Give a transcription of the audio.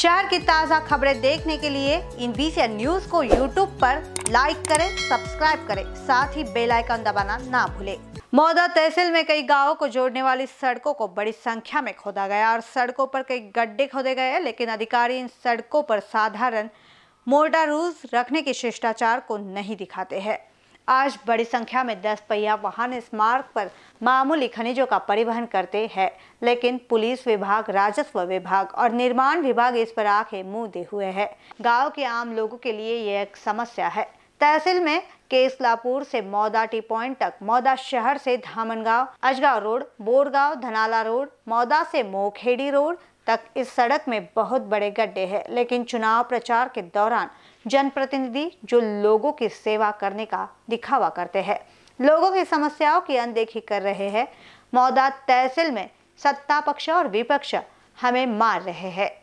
शहर की ताज़ा खबरें देखने के लिए इन बीसी न्यूज को यूट्यूब पर लाइक करें सब्सक्राइब करें साथ ही बेल आइकन दबाना ना भूलें मौदा तहसील में कई गांवों को जोड़ने वाली सड़कों को बड़ी संख्या में खोदा गया और सड़कों पर कई गड्ढे खोदे गए लेकिन अधिकारी इन सड़कों पर साधारण मोर्टार रूज रखने के शिष्टाचार को नहीं दिखाते हैं आज बड़ी संख्या में दस पहिया वाहन इस मार्ग पर मामूली खनिजों का परिवहन करते हैं लेकिन पुलिस विभाग राजस्व विभाग और निर्माण विभाग इस पर आंखें मुंह दे हुए है गाँव के आम लोगों के लिए यह एक समस्या है तहसील में केसलापुर से मौदा टी पॉइंट तक मौदा शहर से धामनगांव अजगांव रोड बोरगांव धनाला रोड मौदा से मोखेड़ी रोड तक इस सड़क में बहुत बड़े गड्ढे हैं लेकिन चुनाव प्रचार के दौरान जनप्रतिनिधि जो लोगों की सेवा करने का दिखावा करते हैं लोगों की समस्याओं की अनदेखी कर रहे हैं मौदा तहसील में सत्ता पक्ष और विपक्ष हमें मार रहे हैं